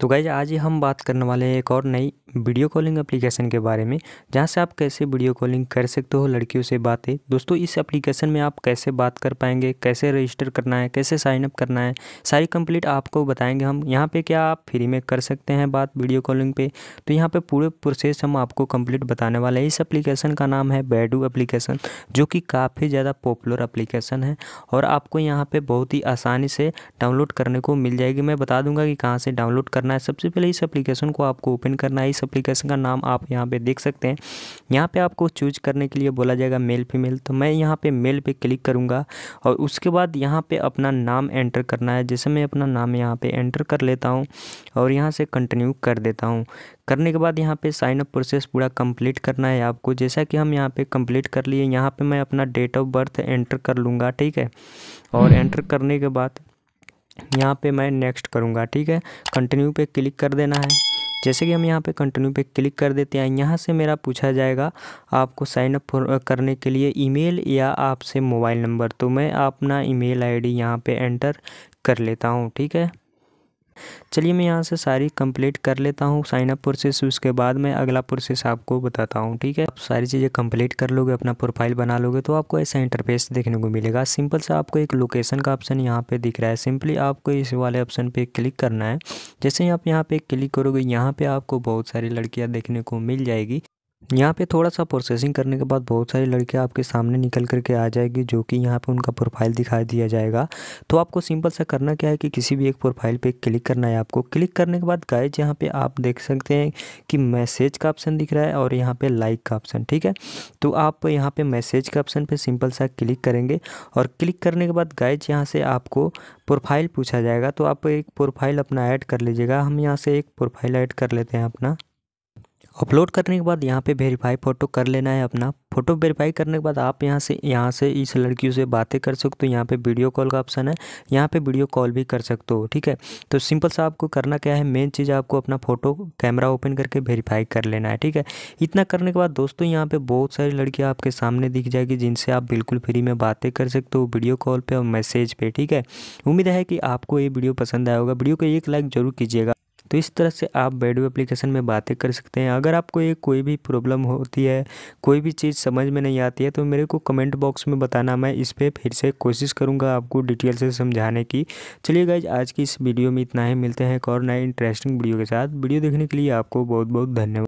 तो गाइज आज ही हम बात करने वाले हैं एक और नई वीडियो कॉलिंग एप्लीकेशन के बारे में जहाँ से आप कैसे वीडियो कॉलिंग कर सकते हो लड़कियों से बातें दोस्तों इस एप्लीकेशन में आप कैसे बात कर पाएंगे कैसे रजिस्टर करना है कैसे साइन अप करना है सारी कंप्लीट आपको बताएंगे हम यहाँ पे क्या आप फ्री में कर सकते हैं बात वीडियो कॉलिंग पे तो यहाँ पे पूरे प्रोसेस हम आपको कम्प्लीट बताने वाले हैं इस एप्लीकेशन का नाम है बैडू एप्लीकेशन जो कि काफ़ी ज़्यादा पॉपुलर अप्लीकेशन है और आपको यहाँ पर बहुत ही आसानी से डाउनलोड करने को मिल जाएगी मैं बता दूंगा कि कहाँ से डाउनलोड करना है सबसे पहले इस अप्लीकेशन को आपको ओपन करना है इस एप्लीकेशन का नाम आप यहाँ पे देख सकते हैं यहाँ पे आपको चूज करने के लिए बोला जाएगा मेल फीमेल तो मैं यहाँ पे मेल पे क्लिक करूँगा और उसके बाद यहाँ पे अपना नाम एंटर करना है जैसे मैं अपना नाम यहाँ पे एंटर कर लेता हूँ और यहाँ से कंटिन्यू कर देता हूँ करने के बाद यहाँ पे साइन अप प्रोसेस पूरा कंप्लीट करना है आपको जैसा कि हम यहाँ पे कंप्लीट कर लिए यहाँ पे मैं अपना डेट ऑफ बर्थ एंटर कर लूँगा ठीक है और एंटर करने के बाद यहाँ पे मैं नेक्स्ट करूँगा ठीक है कंटिन्यू पे क्लिक कर देना है जैसे कि हम यहाँ पे कंटिन्यू पे क्लिक कर देते हैं यहाँ से मेरा पूछा जाएगा आपको साइन अप करने के लिए ईमेल या आपसे मोबाइल नंबर तो मैं अपना ईमेल आईडी यहाँ पर एंटर कर लेता हूँ ठीक है चलिए मैं यहाँ से सारी कंप्लीट कर लेता हूँ साइनअप प्रोसेस उसके बाद मैं अगला प्रोसेस आपको बताता हूँ ठीक है आप सारी चीज़ें कंप्लीट कर लोगे अपना प्रोफाइल बना लोगे तो आपको ऐसा इंटरफेस देखने को मिलेगा सिंपल सा आपको एक लोकेशन का ऑप्शन यहाँ पर दिख रहा है सिंपली आपको इस वाले ऑप्शन पर क्लिक करना है जैसे ही आप यहाँ पर क्लिक करोगे यहाँ पर आपको बहुत सारी लड़कियाँ देखने को मिल जाएगी यहाँ पे थोड़ा सा प्रोसेसिंग करने के बाद बहुत सारी लड़कियाँ आपके सामने निकल कर के आ जाएगी जो कि यहाँ पे उनका प्रोफाइल दिखा दिया जाएगा तो आपको सिंपल सा करना क्या है कि किसी भी एक प्रोफाइल पे क्लिक करना है आपको क्लिक करने के बाद गाइज यहाँ पे आप देख सकते हैं कि मैसेज का ऑप्शन दिख रहा है और यहाँ पर लाइक का ऑप्शन ठीक है तो आप यहाँ पर मैसेज के ऑप्शन पर सिंपल सा क्लिक करेंगे और क्लिक करने के बाद गाइज यहाँ से आपको प्रोफाइल पूछा जाएगा तो आप एक प्रोफाइल अपना ऐड कर लीजिएगा हम यहाँ से एक प्रोफाइल ऐड कर लेते हैं अपना अपलोड करने के बाद यहाँ पे वेरीफाई फ़ोटो कर लेना है अपना फ़ोटो वेरीफाई करने के बाद आप यहाँ से यहाँ से इस लड़की से बातें कर सकते हो यहाँ पे वीडियो कॉल का ऑप्शन है यहाँ पे वीडियो कॉल भी कर सकते हो ठीक है तो सिंपल सा आपको करना क्या है मेन चीज़ आपको अपना फ़ोटो कैमरा ओपन करके वेरीफाई कर लेना है ठीक है इतना करने के बाद दोस्तों यहाँ पर बहुत सारी लड़कियाँ आपके सामने दिख जाएगी जिनसे आप बिल्कुल फ्री में बातें कर सकते हो वीडियो कॉल पर और मैसेज पर ठीक है उम्मीद है कि आपको ये वीडियो पसंद आया होगा वीडियो को एक लाइक ज़रूर कीजिएगा तो इस तरह से आप बेडो एप्लीकेशन में बातें कर सकते हैं अगर आपको ये कोई भी प्रॉब्लम होती है कोई भी चीज़ समझ में नहीं आती है तो मेरे को कमेंट बॉक्स में बताना मैं इस पर फिर से कोशिश करूँगा आपको डिटेल से समझाने की चलिए गाइज आज की इस वीडियो में इतना ही मिलते हैं एक और नए इंटरेस्टिंग वीडियो के साथ वीडियो देखने के लिए आपको बहुत बहुत धन्यवाद